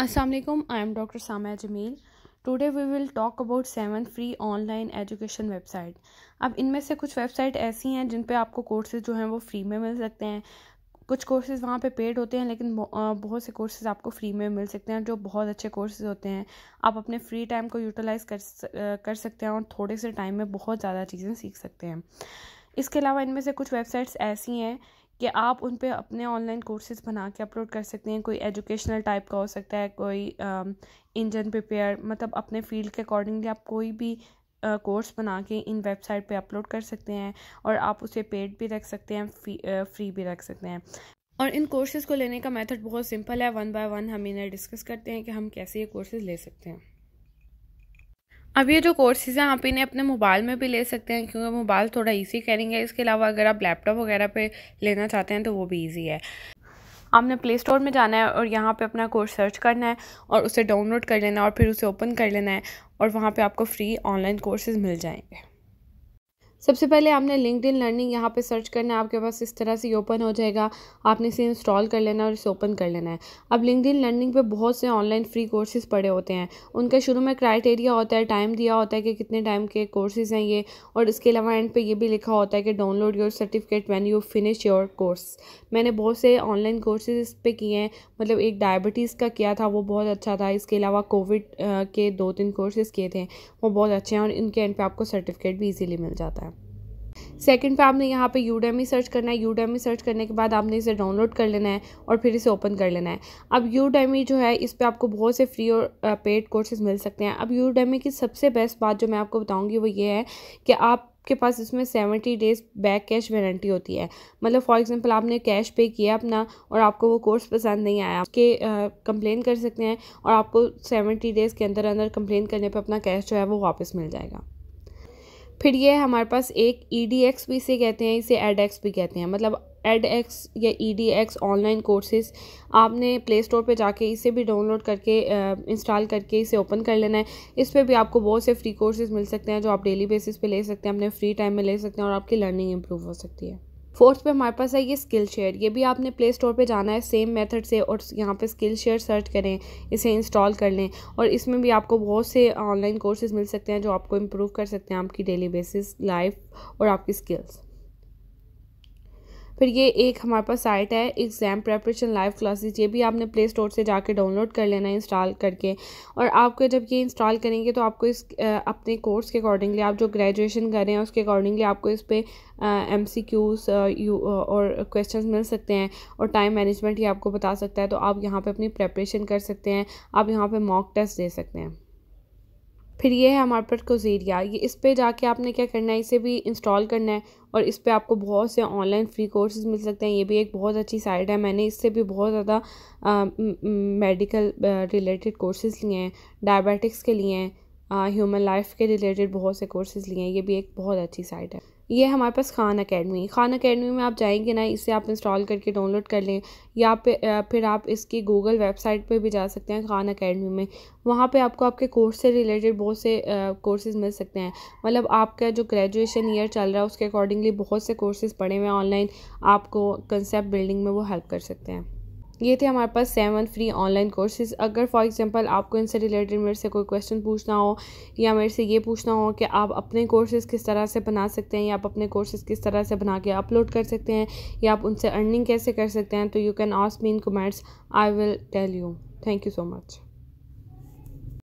वालेकुम I am doctor Samia Jamil today we will talk about seven free online education website अब इनमें से कुछ वेबसाइट ऐसी हैं जिन पे आपको कोर्सेज जो हैं वो फ्री में मिल सकते हैं कुछ कोर्सेज़ वहाँ पे पेड होते हैं लेकिन बहुत से कोर्सेज़ आपको फ्री में मिल सकते हैं जो बहुत अच्छे कोर्सेज़ होते हैं आप अपने फ्री टाइम को यूटिलाइज़ कर कर सकते हैं और थोड़े से टाइम में बहुत ज़्यादा चीज़ें सीख सकते हैं इसके अलावा इनमें से कुछ वेबसाइट्स ऐसी हैं कि आप उन पर अपने ऑनलाइन कोर्सेज बना के अपलोड कर सकते हैं कोई एजुकेशनल टाइप का हो सकता है कोई इंजन प्रिपेयर मतलब अपने फील्ड के अकॉर्डिंगली आप कोई भी कोर्स बना के इन वेबसाइट पे अपलोड कर सकते हैं और आप उसे पेड भी रख सकते हैं फी फ्री भी रख सकते हैं और इन कोर्सेज़ को लेने का मेथड बहुत सिंपल है वन बाय वन हम इन्हें डिस्कस करते हैं कि हम कैसे ये कोर्सेज ले सकते हैं अब ये जो कोर्सेज़ हैं आप इन्हें अपने मोबाइल में भी ले सकते हैं क्योंकि मोबाइल थोड़ा इजी करेंगे इसके अलावा अगर आप लैपटॉप वगैरह पे लेना चाहते हैं तो वो भी इजी है आपने प्ले स्टोर में जाना है और यहाँ पे अपना कोर्स सर्च करना है और उसे डाउनलोड कर लेना है और फिर उसे ओपन कर लेना है और वहाँ पर आपको फ्री ऑनलाइन कोर्सेज़ मिल जाएंगे सबसे पहले आपने लिंकड इन लर्निंग यहाँ पे सर्च करना है आपके पास इस तरह से ओपन हो जाएगा आपने इसे इंस्टॉल कर लेना और इसे ओपन कर लेना है अब लिंकड इन लर्निंग पे बहुत से ऑनलाइन फ्री कोर्सेज़ पड़े होते हैं उनका शुरू में क्राइटेरिया होता है टाइम दिया होता है कि कितने टाइम के कोर्सेज़ हैं ये और इसके अलावा एंड पे ये भी लिखा होता है कि download your certificate when you finish your course मैंने बहुत से ऑनलाइन कोर्सेज इस पर किए हैं मतलब एक डायबिटीज़ का किया था वो बहुत अच्छा था इसके अलावा कोविड के दो तीन कोर्सेज़ किए थे वो बहुत अच्छे हैं और इनके एंड पे आपको सर्टिफिकेट भी ईजीली मिल जाता है सेकंड पे आपने यहाँ पे यूडेमी सर्च करना है यूडेमी सर्च करने के बाद आपने इसे डाउनलोड कर लेना है और फिर इसे ओपन कर लेना है अब यूडेमी जो है इस पर आपको बहुत से फ्री और पेड कोर्सेज़ मिल सकते हैं अब यूडेमी की सबसे बेस्ट बात जो मैं आपको बताऊँगी वो ये है कि आप आपके पास इसमें seventy days back cash warranty होती है मतलब फॉर एग्जांपल आपने कैश पे किया अपना और आपको वो कोर्स पसंद नहीं आया आपके कंप्लेन कर सकते हैं और आपको सेवेंटी डेज़ के अंदर अंदर कंप्लेन करने पर अपना कैश जो है वो वापस मिल जाएगा फिर ये हमारे पास एक ई डी एक्स भी इसे कहते हैं इसे एड एक्स भी कहते हैं मतलब एड एक्स या E D X online courses आपने प्ले स्टोर पर जाके इसे भी डाउनलोड करके इंस्टॉल करके इसे ओपन कर लेना है इस पर भी आपको बहुत से फ्री कोर्सेज मिल सकते हैं जो आप डेली बेसिस पे ले सकते हैं अपने फ्री टाइम में ले सकते हैं और आपकी लर्निंग इम्प्रूव हो सकती है फोर्थ पे हमारे पास है ये स्किल शेयर ये भी आपने प्ले स्टोर पे जाना है सेम मेथड से और यहाँ पे स्किल शेयर सर्च करें इसे इंस्टॉल कर लें और इसमें भी आपको बहुत से ऑनलाइन कोर्सेज मिल सकते हैं जो आपको इम्प्रूव कर सकते हैं आपकी डेली बेसिस लाइफ और आपकी स्किल्स फिर ये एक हमारे पास साइट है एग्ज़ाम प्रेपरेशन लाइव क्लासेस ये भी आपने प्ले स्टोर से जाके डाउनलोड कर लेना है इंस्टॉल करके और आपको जब ये इंस्टॉल करेंगे तो आपको इस अपने कोर्स के अकॉर्डिंगली आप जो ग्रेजुएशन कर रहे हैं उसके अकॉर्डिंगली आपको इस पर एम सी क्यूज़ और क्वेश्चन मिल सकते हैं और टाइम मैनेजमेंट ये आपको बता सकता है तो आप यहाँ पर अपनी प्रेपरेशन कर सकते हैं आप यहाँ पर मॉक टेस्ट दे सकते हैं फिर ये है हमारे पास कोजेरिया ये इस पे जाके आपने क्या करना है इसे भी इंस्टॉल करना है और इस पे आपको बहुत से ऑनलाइन फ्री कोर्सेज मिल सकते हैं ये भी एक बहुत अच्छी साइट है मैंने इससे भी बहुत ज़्यादा मेडिकल रिलेटेड कोर्सेज लिए हैं डायबिटिक्स के लिए हैं ह्यूमन लाइफ के रिलेटेड बहुत से कोर्सेज लिए हैं ये भी एक बहुत अच्छी साइट है ये हमारे पास खान अकेडमी खान अकेडमी में आप जाएंगे ना इसे आप इंस्टॉल करके डाउनलोड कर लें या पे फिर आप इसकी गूगल वेबसाइट पे भी जा सकते हैं खान अकेडमी में वहाँ पे आपको आपके कोर्स से रिलेटेड बहुत से कोर्सेज मिल सकते हैं मतलब आपका जो ग्रेजुएशन ईयर चल रहा है उसके अकॉर्डिंगली बहुत से कोर्सेज पड़े हुए हैं ऑनलाइन आपको कंसेप्ट बिल्डिंग में वो हेल्प कर सकते हैं ये थे हमारे पास सेवन फ्री ऑनलाइन कोर्सेज अगर फॉर एग्जांपल आपको इनसे रिलेटेड मेरे से कोई क्वेश्चन पूछना हो या मेरे से ये पूछना हो कि आप अपने कोर्सेज़ किस तरह से बना सकते हैं या आप अपने कोर्सेज़ किस तरह से बना के अपलोड कर सकते हैं या आप उनसे अर्निंग कैसे कर सकते हैं तो you can ask me in comments I will tell you thank you so much